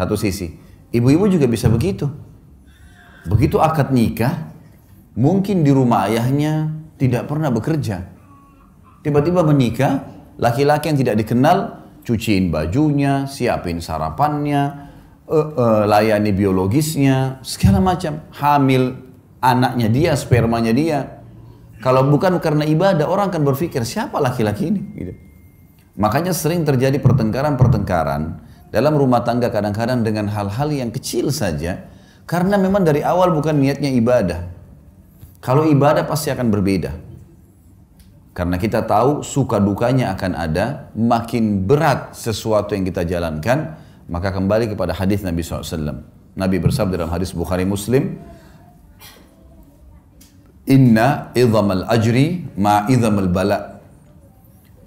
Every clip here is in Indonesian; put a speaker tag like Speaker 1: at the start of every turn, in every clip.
Speaker 1: Satu sisi. Ibu-ibu juga bisa begitu. Begitu akad nikah, mungkin di rumah ayahnya tidak pernah bekerja. Tiba-tiba menikah, laki-laki yang tidak dikenal cuciin bajunya, siapin sarapannya, uh, uh, layani biologisnya, segala macam. Hamil anaknya dia, spermanya dia. Kalau bukan karena ibadah, orang akan berpikir siapa laki-laki ini. Gitu. Makanya sering terjadi pertengkaran-pertengkaran dalam rumah tangga kadang-kadang dengan hal-hal yang kecil saja karena memang dari awal bukan niatnya ibadah. Kalau ibadah pasti akan berbeda. Karena kita tahu suka dukanya akan ada, makin berat sesuatu yang kita jalankan, maka kembali kepada hadis Nabi SAW. Nabi bersabda dalam hadis Bukhari Muslim, Inna idhamal ajri ma idhamal bala.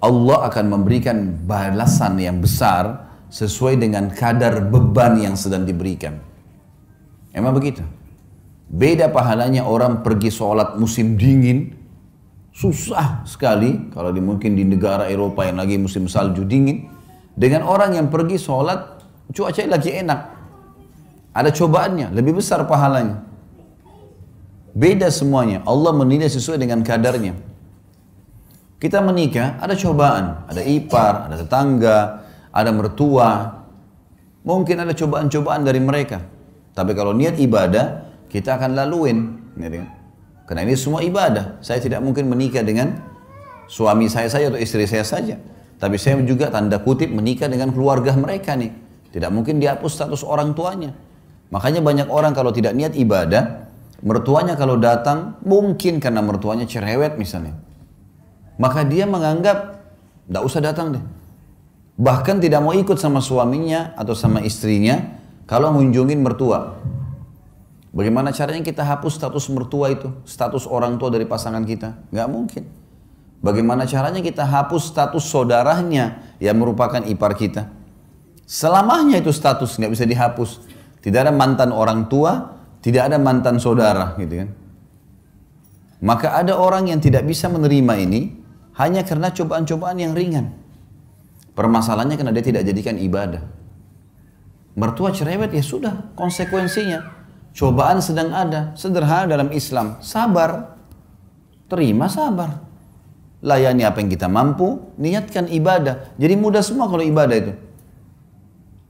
Speaker 1: Allah akan memberikan balasan yang besar sesuai dengan kadar beban yang sedang diberikan. Emang begitu? Beda pahalanya orang pergi sholat musim dingin, susah sekali kalau mungkin di negara Eropa yang lagi musim salju dingin, dengan orang yang pergi sholat cuaca lagi enak. Ada cobaannya, lebih besar pahalanya. Beda semuanya, Allah menilai sesuai dengan kadarnya. Kita menikah, ada cobaan, ada ipar, ada tetangga, ada mertua, mungkin ada cobaan-cobaan dari mereka. Tapi kalau niat ibadah, kita akan laluin. Karena ini semua ibadah. Saya tidak mungkin menikah dengan suami saya saja atau istri saya saja. Tapi saya juga tanda kutip menikah dengan keluarga mereka nih. Tidak mungkin dihapus status orang tuanya. Makanya banyak orang kalau tidak niat ibadah, mertuanya kalau datang mungkin karena mertuanya cerewet misalnya. Maka dia menganggap, tidak usah datang deh bahkan tidak mau ikut sama suaminya atau sama istrinya kalau mengunjungi mertua. Bagaimana caranya kita hapus status mertua itu, status orang tua dari pasangan kita? Gak mungkin. Bagaimana caranya kita hapus status saudaranya yang merupakan ipar kita? Selamanya itu status nggak bisa dihapus. Tidak ada mantan orang tua, tidak ada mantan saudara, gitu kan? Maka ada orang yang tidak bisa menerima ini hanya karena cobaan-cobaan yang ringan. Permasalahannya karena dia tidak jadikan ibadah. Mertua cerewet ya sudah konsekuensinya. Cobaan sedang ada, sederhana dalam Islam. Sabar, terima sabar. Layani apa yang kita mampu, niatkan ibadah. Jadi mudah semua kalau ibadah itu.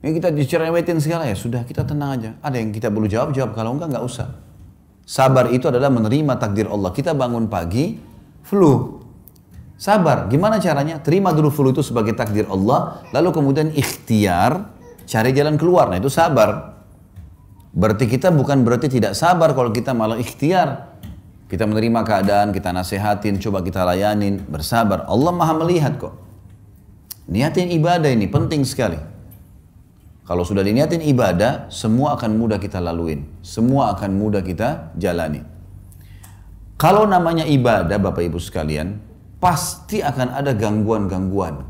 Speaker 1: Ini ya kita dicerewetin segala ya sudah kita tenang aja. Ada yang kita perlu jawab jawab kalau enggak enggak usah. Sabar itu adalah menerima takdir Allah. Kita bangun pagi flu, Sabar. Gimana caranya? Terima dulu flu itu sebagai takdir Allah, lalu kemudian ikhtiar, cari jalan keluar. Nah itu sabar. Berarti kita bukan berarti tidak sabar kalau kita malah ikhtiar. Kita menerima keadaan, kita nasihatin, coba kita layanin, bersabar. Allah maha melihat kok. Niatin ibadah ini penting sekali. Kalau sudah diniatin ibadah, semua akan mudah kita laluin. Semua akan mudah kita jalani. Kalau namanya ibadah Bapak Ibu sekalian, pasti akan ada gangguan-gangguan.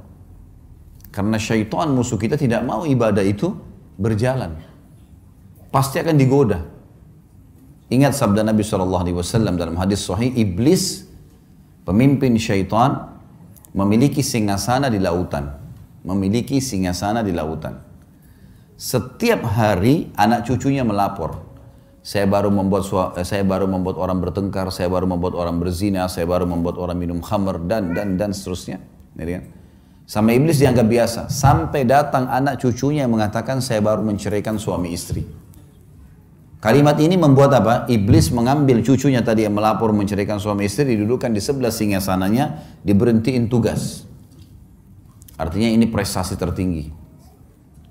Speaker 1: Karena syaitan musuh kita tidak mau ibadah itu berjalan. Pasti akan digoda. Ingat sabda Nabi SAW dalam hadis sahih, iblis pemimpin syaitan memiliki singasana di lautan. Memiliki singasana di lautan. Setiap hari anak cucunya melapor saya baru membuat eh, saya baru membuat orang bertengkar, saya baru membuat orang berzina, saya baru membuat orang minum khamr dan dan dan seterusnya. kan? Sama iblis dianggap biasa sampai datang anak cucunya yang mengatakan saya baru menceraikan suami istri. Kalimat ini membuat apa? Iblis mengambil cucunya tadi yang melapor menceraikan suami istri didudukkan di sebelah singa sananya diberhentiin tugas. Artinya ini prestasi tertinggi.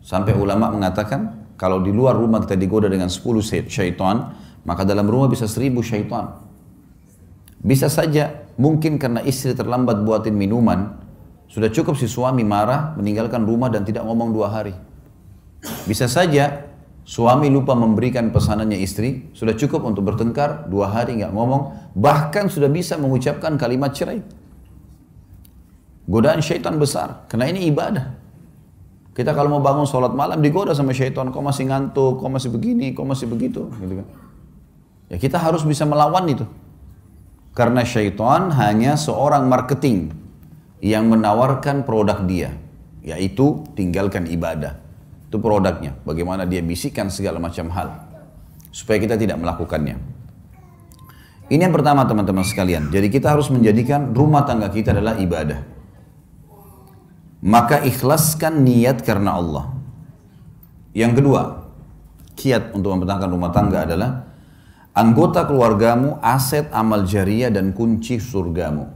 Speaker 1: Sampai ulama mengatakan kalau di luar rumah kita digoda dengan 10 syaitan, maka dalam rumah bisa 1000 syaitan. Bisa saja mungkin karena istri terlambat buatin minuman, sudah cukup si suami marah, meninggalkan rumah dan tidak ngomong dua hari. Bisa saja suami lupa memberikan pesanannya istri, sudah cukup untuk bertengkar, dua hari nggak ngomong, bahkan sudah bisa mengucapkan kalimat cerai. Godaan syaitan besar, karena ini ibadah. Kita kalau mau bangun sholat malam digoda sama syaitan, kok masih ngantuk, kok masih begini, kok masih begitu. Gitu kan. Ya kita harus bisa melawan itu. Karena syaitan hanya seorang marketing yang menawarkan produk dia, yaitu tinggalkan ibadah. Itu produknya, bagaimana dia bisikan segala macam hal. Supaya kita tidak melakukannya. Ini yang pertama teman-teman sekalian. Jadi kita harus menjadikan rumah tangga kita adalah ibadah maka ikhlaskan niat karena Allah. Yang kedua, kiat untuk mempertahankan rumah tangga adalah anggota keluargamu, aset amal jariah dan kunci surgamu.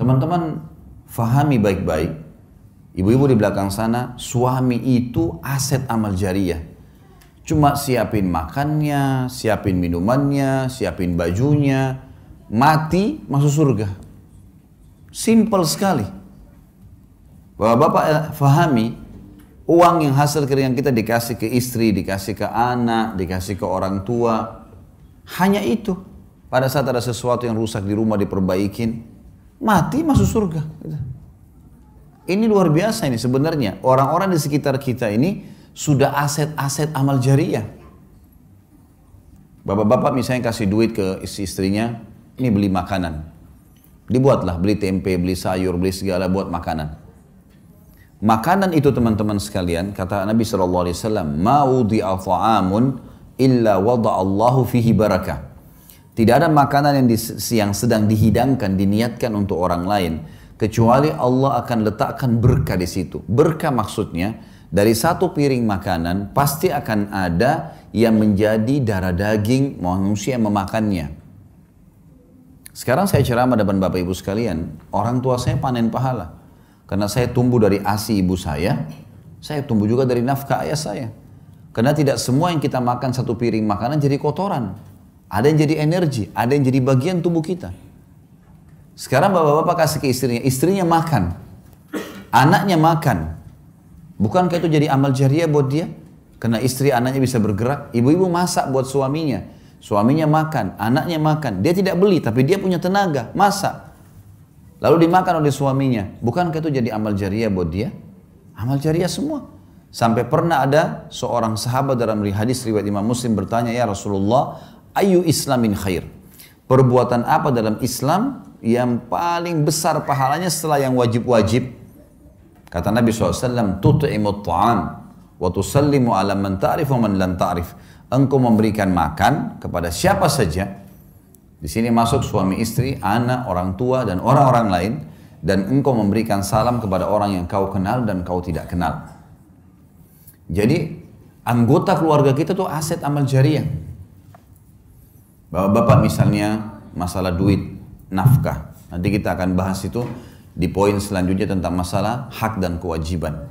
Speaker 1: Teman-teman, fahami baik-baik. Ibu-ibu di belakang sana, suami itu aset amal jariah. Cuma siapin makannya, siapin minumannya, siapin bajunya, mati masuk surga. Simple sekali. Bahwa Bapak eh, fahami uang yang hasil keringan kita dikasih ke istri, dikasih ke anak, dikasih ke orang tua. Hanya itu. Pada saat ada sesuatu yang rusak di rumah diperbaikin, mati masuk surga. Ini luar biasa ini sebenarnya. Orang-orang di sekitar kita ini sudah aset-aset amal jariah. Bapak-bapak misalnya kasih duit ke istrinya, ini beli makanan. Dibuatlah, beli tempe, beli sayur, beli segala buat makanan Makanan itu teman-teman sekalian, kata Nabi Shallallahu Alaihi Wasallam, ma'udi'a alfa'amun illa wada Allahu fihi barakah. Tidak ada makanan yang, di, yang sedang dihidangkan, diniatkan untuk orang lain. Kecuali Allah akan letakkan berkah di situ. Berkah maksudnya, dari satu piring makanan pasti akan ada yang menjadi darah daging manusia yang memakannya. Sekarang saya ceramah depan Bapak Ibu sekalian, orang tua saya panen pahala. Karena saya tumbuh dari ASI ibu saya, saya tumbuh juga dari nafkah ayah saya. Karena tidak semua yang kita makan satu piring makanan jadi kotoran. Ada yang jadi energi, ada yang jadi bagian tubuh kita. Sekarang bapak-bapak kasih ke istrinya, istrinya makan. Anaknya makan. Bukankah itu jadi amal jariah buat dia? Karena istri anaknya bisa bergerak. Ibu-ibu masak buat suaminya. Suaminya makan, anaknya makan. Dia tidak beli, tapi dia punya tenaga, masak. Lalu dimakan oleh suaminya. Bukankah itu jadi amal jariah buat dia? Amal jariah semua. Sampai pernah ada seorang sahabat dalam hadis riwayat Imam Muslim bertanya, Ya Rasulullah, ayu islamin khair? Perbuatan apa dalam Islam yang paling besar pahalanya setelah yang wajib-wajib? Kata Nabi SAW, Tutu'imu ta'am, wa tusallimu ala man ta'rif wa man lam ta'rif. Engkau memberikan makan kepada siapa saja, di sini masuk suami istri, anak, orang tua, dan orang-orang lain. Dan engkau memberikan salam kepada orang yang kau kenal dan kau tidak kenal. Jadi anggota keluarga kita tuh aset amal jariah. Bapak-bapak misalnya masalah duit, nafkah. Nanti kita akan bahas itu di poin selanjutnya tentang masalah hak dan kewajiban.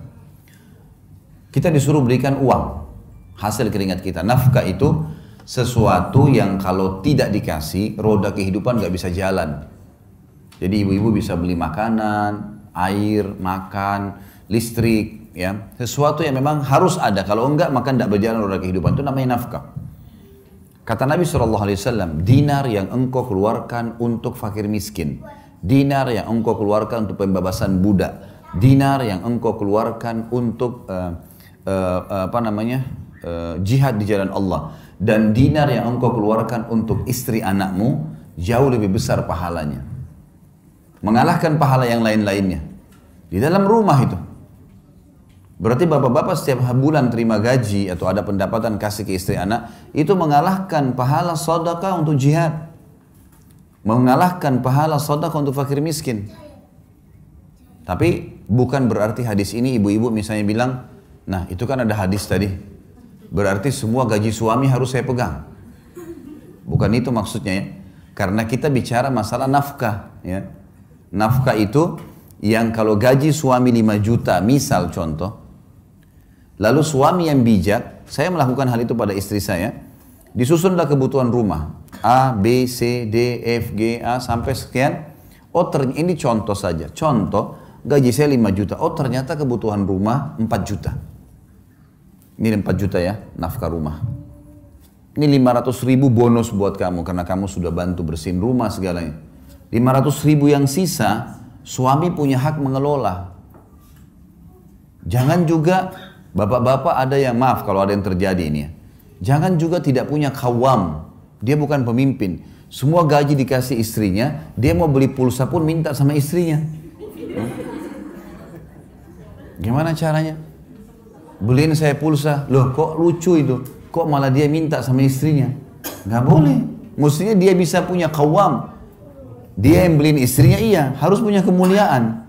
Speaker 1: Kita disuruh berikan uang hasil keringat kita. Nafkah itu sesuatu yang kalau tidak dikasih roda kehidupan nggak bisa jalan. Jadi ibu-ibu bisa beli makanan, air, makan, listrik, ya sesuatu yang memang harus ada. Kalau enggak makan tidak berjalan roda kehidupan itu namanya nafkah. Kata Nabi saw, dinar yang engkau keluarkan untuk fakir miskin, dinar yang engkau keluarkan untuk pembebasan budak, dinar yang engkau keluarkan untuk uh, uh, apa namanya uh, jihad di jalan Allah, dan dinar yang engkau keluarkan untuk istri anakmu jauh lebih besar pahalanya. Mengalahkan pahala yang lain-lainnya. Di dalam rumah itu. Berarti bapak-bapak setiap bulan terima gaji atau ada pendapatan kasih ke istri anak, itu mengalahkan pahala sedekah untuk jihad. Mengalahkan pahala sedekah untuk fakir miskin. Tapi bukan berarti hadis ini ibu-ibu misalnya bilang, nah itu kan ada hadis tadi, Berarti semua gaji suami harus saya pegang. Bukan itu maksudnya ya. Karena kita bicara masalah nafkah ya. Nafkah itu yang kalau gaji suami 5 juta, misal contoh. Lalu suami yang bijak, saya melakukan hal itu pada istri saya. Disusunlah kebutuhan rumah. A, B, C, D, F, G, A sampai sekian. Oh ternyata, ini contoh saja. Contoh, gaji saya 5 juta. Oh ternyata kebutuhan rumah 4 juta ini 4 juta ya, nafkah rumah. Ini 500 ribu bonus buat kamu karena kamu sudah bantu bersihin rumah segalanya. 500 ribu yang sisa, suami punya hak mengelola. Jangan juga bapak-bapak ada yang maaf kalau ada yang terjadi ini ya. Jangan juga tidak punya kawam. Dia bukan pemimpin. Semua gaji dikasih istrinya, dia mau beli pulsa pun minta sama istrinya. Gimana caranya? beliin saya pulsa. Loh kok lucu itu? Kok malah dia minta sama istrinya? nggak boleh. Mestinya dia bisa punya kawam. Dia yang beliin istrinya iya, harus punya kemuliaan.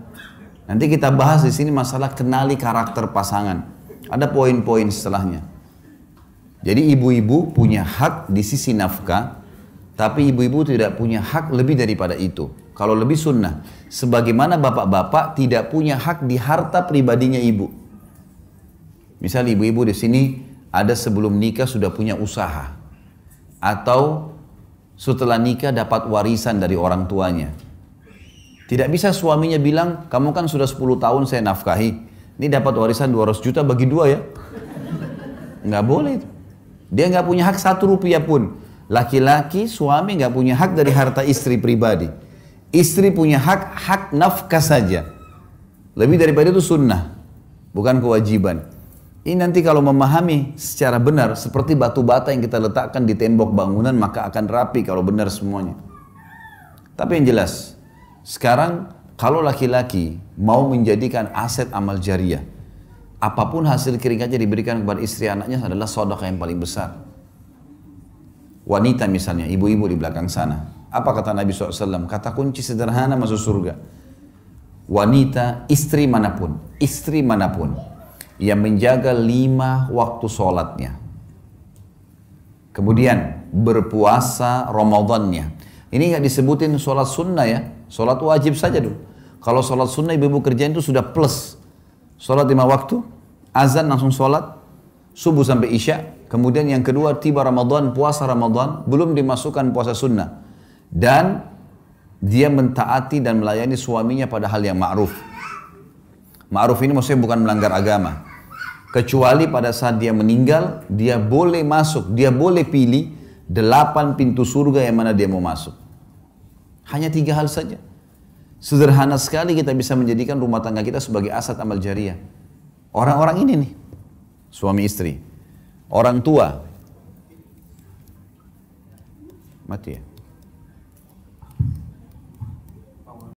Speaker 1: Nanti kita bahas di sini masalah kenali karakter pasangan. Ada poin-poin setelahnya. Jadi ibu-ibu punya hak di sisi nafkah, tapi ibu-ibu tidak punya hak lebih daripada itu. Kalau lebih sunnah, sebagaimana bapak-bapak tidak punya hak di harta pribadinya ibu. Misalnya ibu-ibu di sini ada sebelum nikah sudah punya usaha atau setelah nikah dapat warisan dari orang tuanya. Tidak bisa suaminya bilang, kamu kan sudah 10 tahun saya nafkahi, ini dapat warisan 200 juta bagi dua ya. Nggak boleh Dia nggak punya hak satu rupiah pun. Laki-laki suami nggak punya hak dari harta istri pribadi. Istri punya hak hak nafkah saja. Lebih daripada itu sunnah, bukan kewajiban. Ini nanti kalau memahami secara benar seperti batu bata yang kita letakkan di tembok bangunan maka akan rapi kalau benar semuanya. Tapi yang jelas, sekarang kalau laki-laki mau menjadikan aset amal jariah, apapun hasil keringatnya diberikan kepada istri anaknya adalah sodok yang paling besar. Wanita misalnya, ibu-ibu di belakang sana. Apa kata Nabi SAW? Kata kunci sederhana masuk surga. Wanita, istri manapun, istri manapun, yang menjaga lima waktu sholatnya. Kemudian berpuasa Ramadannya. Ini nggak disebutin sholat sunnah ya, sholat wajib saja dulu. Kalau sholat sunnah ibu-ibu kerjaan itu sudah plus. Sholat lima waktu, azan langsung sholat, subuh sampai isya. Kemudian yang kedua tiba Ramadan, puasa Ramadan, belum dimasukkan puasa sunnah. Dan dia mentaati dan melayani suaminya pada hal yang ma'ruf. Ma'ruf ini maksudnya bukan melanggar agama kecuali pada saat dia meninggal dia boleh masuk, dia boleh pilih delapan pintu surga yang mana dia mau masuk. Hanya tiga hal saja. Sederhana sekali kita bisa menjadikan rumah tangga kita sebagai aset amal jariah. Orang-orang ini nih, suami istri, orang tua, mati ya.